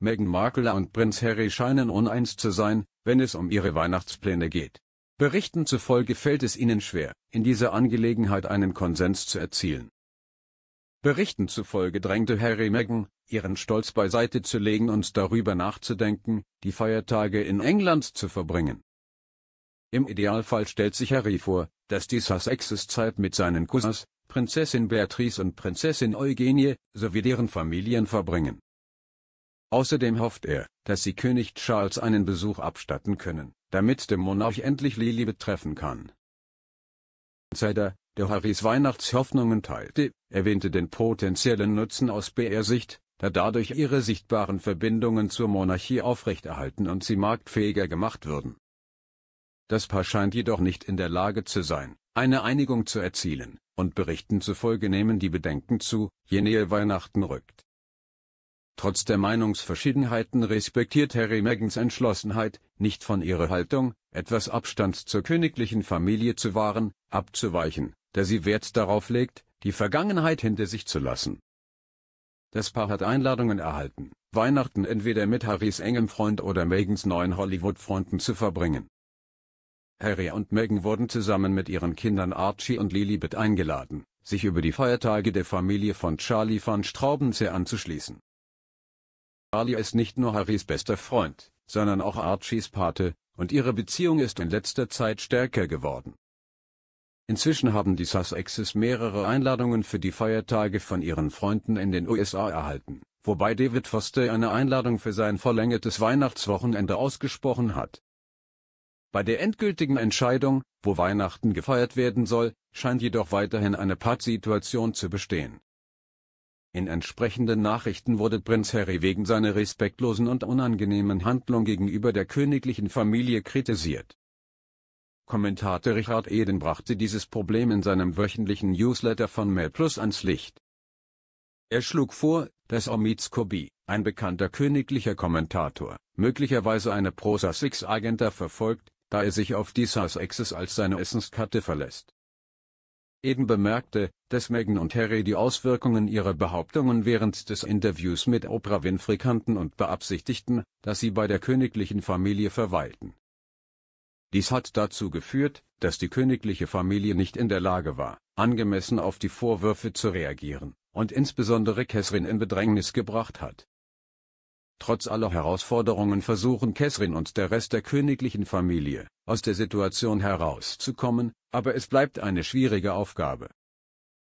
Meghan Markle und Prinz Harry scheinen uneins zu sein, wenn es um ihre Weihnachtspläne geht. Berichten zufolge fällt es ihnen schwer, in dieser Angelegenheit einen Konsens zu erzielen. Berichten zufolge drängte Harry Meghan, ihren Stolz beiseite zu legen und darüber nachzudenken, die Feiertage in England zu verbringen. Im Idealfall stellt sich Harry vor, dass die Sussexes Zeit mit seinen Cousins, Prinzessin Beatrice und Prinzessin Eugenie, sowie deren Familien verbringen. Außerdem hofft er, dass sie König Charles einen Besuch abstatten können, damit der Monarch endlich Lily betreffen kann. Insider, der Harrys Weihnachtshoffnungen teilte, erwähnte den potenziellen Nutzen aus BR-Sicht, da dadurch ihre sichtbaren Verbindungen zur Monarchie aufrechterhalten und sie marktfähiger gemacht würden. Das Paar scheint jedoch nicht in der Lage zu sein, eine Einigung zu erzielen, und Berichten zufolge nehmen die Bedenken zu, je näher Weihnachten rückt. Trotz der Meinungsverschiedenheiten respektiert Harry Megans Entschlossenheit, nicht von ihrer Haltung, etwas Abstand zur königlichen Familie zu wahren, abzuweichen, da sie Wert darauf legt, die Vergangenheit hinter sich zu lassen. Das Paar hat Einladungen erhalten, Weihnachten entweder mit Harrys engem Freund oder Megans neuen Hollywood-Freunden zu verbringen. Harry und Meghan wurden zusammen mit ihren Kindern Archie und Lilibet eingeladen, sich über die Feiertage der Familie von Charlie van Straubensee anzuschließen. Ali ist nicht nur Harrys bester Freund, sondern auch Archies Pate, und ihre Beziehung ist in letzter Zeit stärker geworden. Inzwischen haben die Sussexes mehrere Einladungen für die Feiertage von ihren Freunden in den USA erhalten, wobei David Foster eine Einladung für sein verlängertes Weihnachtswochenende ausgesprochen hat. Bei der endgültigen Entscheidung, wo Weihnachten gefeiert werden soll, scheint jedoch weiterhin eine Pattsituation zu bestehen. In entsprechenden Nachrichten wurde Prinz Harry wegen seiner respektlosen und unangenehmen Handlung gegenüber der königlichen Familie kritisiert. Kommentator Richard Eden brachte dieses Problem in seinem wöchentlichen Newsletter von MailPlus ans Licht. Er schlug vor, dass Omid Scobie, ein bekannter königlicher Kommentator, möglicherweise eine prosa six agenda verfolgt, da er sich auf die Sussexes als seine Essenskarte verlässt. Eden bemerkte, dass Meghan und Harry die Auswirkungen ihrer Behauptungen während des Interviews mit Oprah Winfrey kannten und beabsichtigten, dass sie bei der königlichen Familie verweilten. Dies hat dazu geführt, dass die königliche Familie nicht in der Lage war, angemessen auf die Vorwürfe zu reagieren, und insbesondere Catherine in Bedrängnis gebracht hat. Trotz aller Herausforderungen versuchen Catherine und der Rest der königlichen Familie, aus der Situation herauszukommen, aber es bleibt eine schwierige Aufgabe.